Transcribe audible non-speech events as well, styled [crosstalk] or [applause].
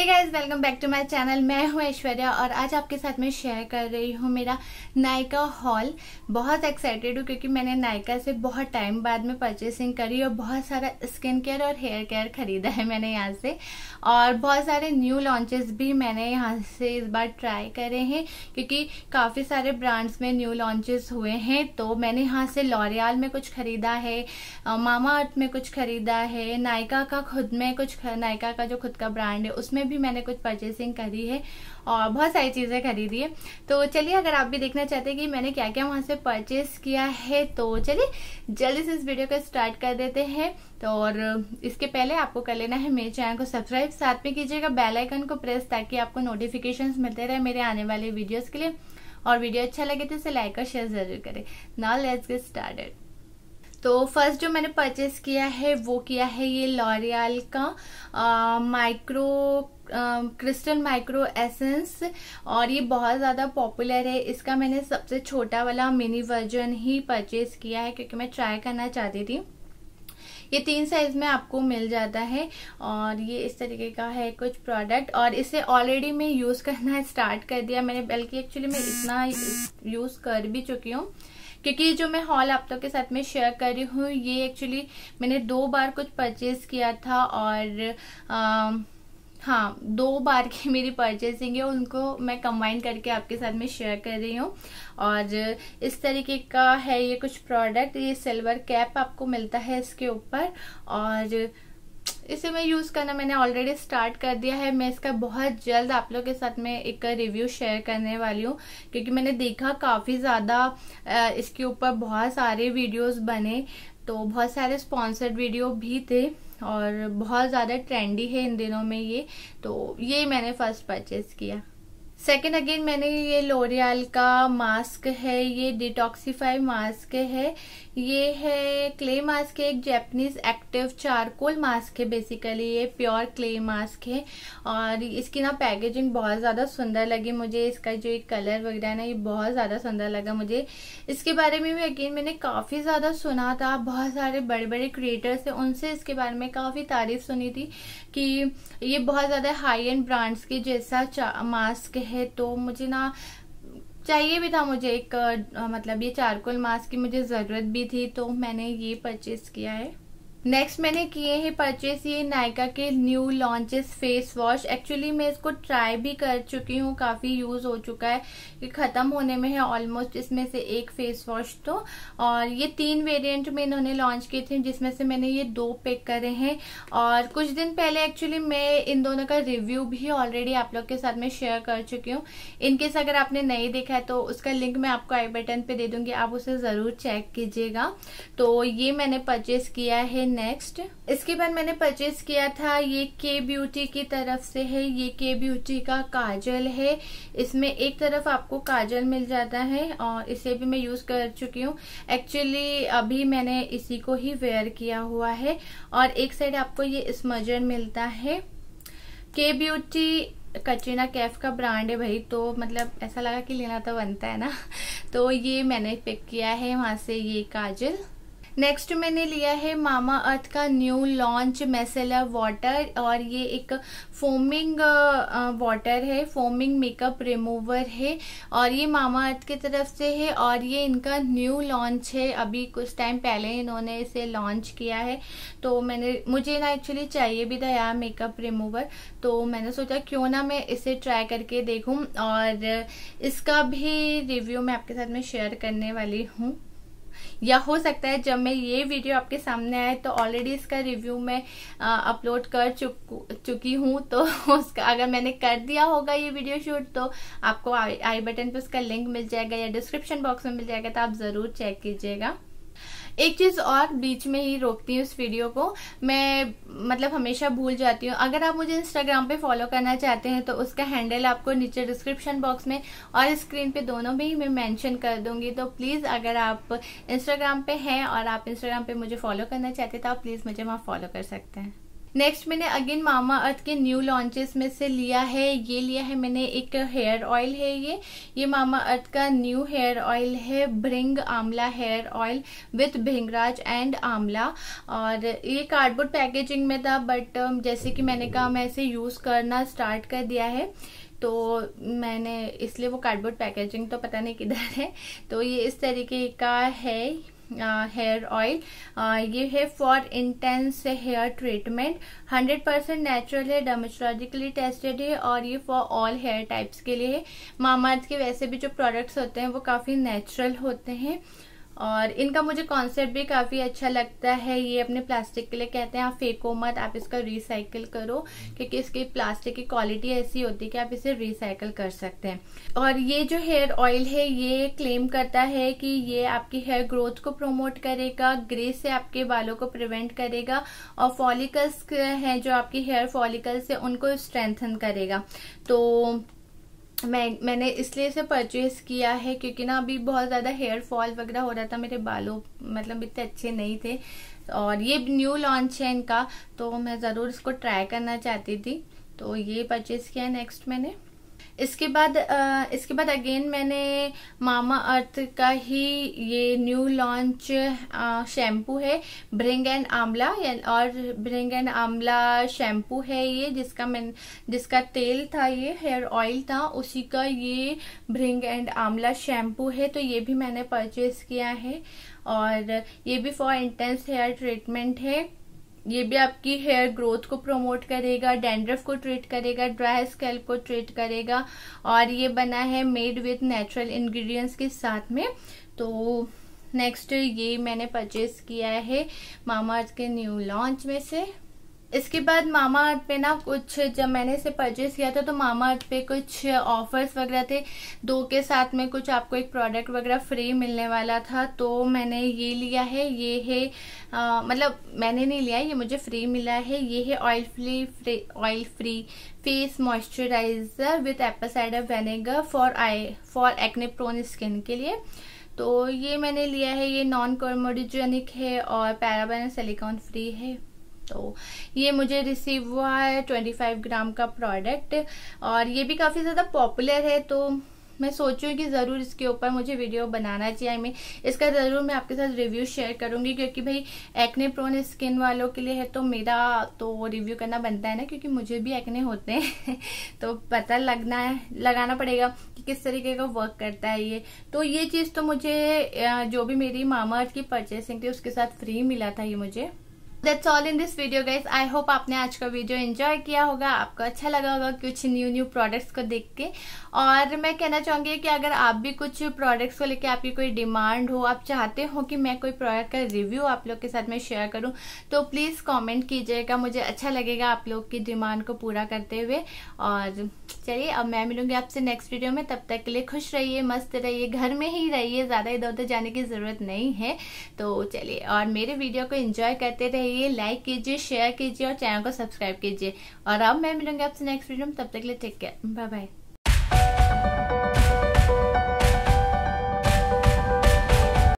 hey guys welcome back to my channel मैं हूं ऐश्वर्या और आज आपके साथ मैं शेयर कर रही हूं मेरा नायका हॉल बहुत एक्साइटेड हूं क्योंकि मैंने नायका से बहुत टाइम बाद में परचेसिंग करी और बहुत सारा स्किन केयर और हेयर केयर खरीदा है मैंने यहाँ से और बहुत सारे न्यू लॉन्चेस भी मैंने यहाँ से इस बार ट्राई करे हैं क्योंकि काफ़ी सारे ब्रांड्स में न्यू लॉन्चेस हुए हैं तो मैंने यहाँ से लॉरियाल में कुछ खरीदा है मामा अर्थ में कुछ खरीदा है नायका का खुद में कुछ नायका का जो खुद का ब्रांड है उसमें भी भी मैंने कुछ परचेसिंग करी है और बहुत सारी चीज़ें खरीदी है तो चलिए अगर आप भी देखना चाहते हैं कि मैंने क्या क्या वहाँ से परचेस किया है तो चलिए जल्दी से इस वीडियो को स्टार्ट कर देते हैं तो और इसके पहले आपको कर लेना है मेरे चैनल को सब्सक्राइब साथ में कीजिएगा बेल आइकन को प्रेस ताकि आपको नोटिफिकेशंस मिलते रहे मेरे आने वाले वीडियोज़ के लिए और वीडियो अच्छा लगे तो इसे लाइक और शेयर जरूर करें नाउ लेट्स गेट स्टार्टेड तो फर्स्ट जो मैंने परचेस किया है वो किया है ये लॉरियल का माइक्रो क्रिस्टल माइक्रो एसेंस और ये बहुत ज़्यादा पॉपुलर है इसका मैंने सबसे छोटा वाला मिनी वर्जन ही परचेस किया है क्योंकि मैं ट्राई करना चाहती थी ये तीन साइज में आपको मिल जाता है और ये इस तरीके का है कुछ प्रोडक्ट और इसे ऑलरेडी मैं यूज़ [laughs] करना स्टार्ट कर दिया मैंने बल्कि एक्चुअली मैं इतना यूज़ कर भी चुकी हूँ क्योंकि जो मैं हॉल आप लोग के साथ में शेयर कर रही हूँ ये एक्चुअली मैंने दो बार कुछ परचेज किया था और आ, हाँ दो बार की [laughs] मेरी परचेसिंग है उनको मैं कंबाइन करके आपके साथ में शेयर कर रही हूँ और इस तरीके का है ये कुछ प्रोडक्ट ये सिल्वर कैप आपको मिलता है इसके ऊपर और इसे मैं यूज़ करना मैंने ऑलरेडी स्टार्ट कर दिया है मैं इसका बहुत जल्द आप लोग के साथ में एक रिव्यू शेयर करने वाली हूँ क्योंकि मैंने देखा काफ़ी ज़्यादा इसके ऊपर बहुत सारे वीडियोस बने तो बहुत सारे स्पॉन्सर्ड वीडियो भी थे और बहुत ज़्यादा ट्रेंडी है इन दिनों में ये तो ये मैंने फ़र्स्ट परचेज़ किया सेकेंड अगेन मैंने ये लोरियाल का मास्क है ये डिटॉक्सीफाई मास्क है ये है क्ले मास्क है एक जैपनीज एक्टिव चारकोल मास्क है बेसिकली ये प्योर क्ले मास्क है और इसकी ना पैकेजिंग बहुत ज़्यादा सुंदर लगी मुझे इसका जो एक कलर वगैरह ना ये बहुत ज़्यादा सुंदर लगा मुझे इसके बारे में भी अगेन मैंने काफ़ी ज़्यादा सुना था बहुत सारे बड़े बड़े क्रिएटर्स हैं उनसे इसके बारे में काफ़ी तारीफ सुनी थी कि ये बहुत ज़्यादा हाई एंड ब्रांड्स के जैसा मास्क है है तो मुझे ना चाहिए भी था मुझे एक मतलब ये चारकोल मास्क की मुझे ज़रूरत भी थी तो मैंने ये परचेज़ किया है नेक्स्ट मैंने किए हैं परचेस ये नायका के new launches face wash actually मैं इसको ट्राई भी कर चुकी हूँ काफ़ी यूज़ हो चुका है ये ख़त्म होने में है ऑलमोस्ट इसमें से एक फेस वॉश तो और ये तीन वेरिएंट में इन्होंने लॉन्च किए थे जिसमें से मैंने ये दो पिक करे हैं और कुछ दिन पहले एक्चुअली मैं इन दोनों का रिव्यू भी ऑलरेडी आप लोग के साथ में शेयर कर चुकी हूँ इनकेस अगर आपने नहीं देखा है तो उसका लिंक मैं आपको आई बटन पर दे दूंगी आप उसे ज़रूर चेक कीजिएगा तो ये मैंने परचेस किया है नेक्स्ट इसके बाद मैंने परचेज किया था ये के ब्यूटी की तरफ से है ये के ब्यूटी का काजल है इसमें एक तरफ आपको काजल मिल जाता है और इसे भी मैं यूज कर चुकी हूँ एक्चुअली अभी मैंने इसी को ही वेयर किया हुआ है और एक साइड आपको ये स्मजर मिलता है के ब्यूटी कटरीना कैफ का ब्रांड है भाई तो मतलब ऐसा लगा कि लेना तो बनता है ना [laughs] तो ये मैंने पिक किया है वहां से ये काजल नेक्स्ट मैंने लिया है मामा अर्थ का न्यू लॉन्च मैसेला वाटर और ये एक फोमिंग वाटर है फोमिंग मेकअप रिमूवर है और ये मामा अर्थ की तरफ से है और ये इनका न्यू लॉन्च है अभी कुछ टाइम पहले इन्होंने इसे लॉन्च किया है तो मैंने मुझे ना एक्चुअली चाहिए भी था यार मेकअप रिमूवर तो मैंने सोचा क्यों ना मैं इसे ट्राई करके देखूँ और इसका भी रिव्यू मैं आपके साथ में शेयर करने वाली हूँ या हो सकता है जब मैं ये वीडियो आपके सामने आए तो ऑलरेडी इसका रिव्यू मैं अपलोड कर चुक चुकी हूँ तो [laughs] उसका अगर मैंने कर दिया होगा ये वीडियो शूट तो आपको आई बटन पर उसका लिंक मिल जाएगा या डिस्क्रिप्शन बॉक्स में मिल जाएगा तो आप ज़रूर चेक कीजिएगा एक चीज और बीच में ही रोकती हूँ इस वीडियो को मैं मतलब हमेशा भूल जाती हूँ अगर आप मुझे इंस्टाग्राम पे फॉलो करना चाहते हैं तो उसका हैंडल आपको नीचे डिस्क्रिप्शन बॉक्स में और स्क्रीन पे दोनों में ही मैं मेंशन कर दूंगी तो प्लीज अगर आप इंस्टाग्राम पे हैं और आप इंस्टाग्राम पे मुझे फॉलो करना चाहते हैं तो आप प्लीज मुझे वहाँ फॉलो कर सकते हैं नेक्स्ट मैंने अगेन मामा अर्थ के न्यू लॉन्चेस में से लिया है ये लिया है मैंने एक हेयर ऑयल है ये ये मामा अर्थ का न्यू हेयर ऑयल है Bhring Amla hair oil with Bhringraj and Amla और ये कार्डबोर्ड पैकेजिंग में था बट um, जैसे कि मैंने कहा मैं इसे यूज़ करना स्टार्ट कर दिया है तो मैंने इसलिए वो कार्डबोर्ड पैकेजिंग तो पता नहीं किधर है तो ये इस तरीके का है हेयर uh, ऑयल uh, ये है for intense hair treatment 100 percent natural है डर्मेटोलॉजिकली टेस्टेड है और ये फॉर ऑल हेयर टाइप्स के लिए है मामाज के वैसे भी जो प्रोडक्ट्स होते हैं वो काफ़ी नेचुरल होते हैं और इनका मुझे कॉन्सेप्ट भी काफ़ी अच्छा लगता है ये अपने प्लास्टिक के लिए कहते हैं आप फेंको मत आप इसका रिसाइकिल करो क्योंकि इसकी प्लास्टिक की क्वालिटी ऐसी होती है कि आप इसे रिसाइकिल कर सकते हैं और ये जो हेयर ऑयल है ये क्लेम करता है कि ये आपकी हेयर ग्रोथ को प्रोमोट करेगा ग्रे से आपके बालों को प्रिवेंट करेगा और फॉलिकल्स हैं जो आपकी हेयर फॉलिकल्स है उनको स्ट्रेंथन करेगा तो मैं मैंने इसलिए इसे परचेज़ किया है क्योंकि ना अभी बहुत ज़्यादा हेयर फॉल वगैरह हो रहा था मेरे बालों मतलब इतने अच्छे नहीं थे और ये न्यू लॉन्च है इनका तो मैं ज़रूर इसको ट्राई करना चाहती थी तो ये परचेज़ किया नेक्स्ट मैंने इसके बाद इसके बाद अगेन मैंने मामा अर्थ का ही ये न्यू लॉन्च शैम्पू है ब्रिंग एंड आमला और ब्रिंग एंड आमला शैम्पू है ये जिसका मैं जिसका तेल था ये हेयर ऑयल था उसी का ये ब्रिंग एंड आंवला शैम्पू है तो ये भी मैंने परचेज किया है और ये भी फॉर इंटेंस हेयर ट्रीटमेंट है ये भी आपकी हेयर ग्रोथ को प्रमोट करेगा डेंड्रफ को ट्रीट करेगा ड्राई स्कैल्प को ट्रीट करेगा और ये बना है मेड विथ नेचुरल इंग्रेडिएंट्स के साथ में तो नेक्स्ट ये मैंने परचेज किया है मामा के न्यू लॉन्च में से इसके बाद मामा अर्थ पे ना कुछ जब मैंने इसे परचेज किया था तो मामा अर्थ पे कुछ ऑफर्स वगैरह थे दो के साथ में कुछ आपको एक प्रोडक्ट वगैरह फ्री मिलने वाला था तो मैंने ये लिया है ये है आ, मतलब मैंने नहीं लिया ये मुझे फ्री मिला है ये है oil free free oil free face moisturiser with apple cider vinegar for I for acne prone skin के लिए तो ये मैंने लिया है ये नॉन कॉर्मोडिजेनिक है और पैराबेन सिलिकॉन फ्री है तो ये मुझे रिसीव हुआ है 25 ग्राम का प्रोडक्ट और ये भी काफ़ी ज़्यादा पॉपुलर है तो मैं सोच रही कि ज़रूर इसके ऊपर मुझे वीडियो बनाना चाहिए मैं इसका ज़रूर मैं आपके साथ रिव्यू शेयर करूँगी क्योंकि भाई एक्ने प्रोन स्किन वालों के लिए है तो मेरा तो रिव्यू करना बनता है ना क्योंकि मुझे भी एक्ने होते हैं [laughs] तो पता लगना है लगाना पड़ेगा कि किस तरीके का वर्क करता है ये तो ये चीज़ तो मुझे जो भी मेरी मामा की परचेसिंग थी उसके साथ फ्री मिला था ये मुझे that's all in this video guys I hope आपने आज का वीडियो एंजॉय किया होगा आपको अच्छा लगा होगा कुछ न्यू न्यू प्रोडक्ट्स को देख के और मैं कहना चाहूंगी कि अगर आप भी कुछ प्रोडक्ट्स को लेके आपकी कोई डिमांड हो आप चाहते हो कि मैं कोई प्रोडक्ट का रिव्यू आप लोग के साथ में शेयर करूँ तो प्लीज कॉमेंट कीजिएगा मुझे अच्छा लगेगा आप लोग की डिमांड को पूरा करते हुए और चलिए अब मैं मिलूंगी आपसे नेक्स्ट वीडियो में तब तक के लिए खुश रहिए मस्त रहिए घर में ही रहिए ज्यादा इधर उधर जाने की जरूरत नहीं है तो चलिए और मेरे वीडियो को इंजॉय करते रहिए लिए लाइक कीजिए शेयर कीजिए और चैनल को सब्सक्राइब कीजिए और अब मैं मिलूंगी आपसे नेक्स्ट वीडियो में तब तक के लिए टेक केयर बाय बाय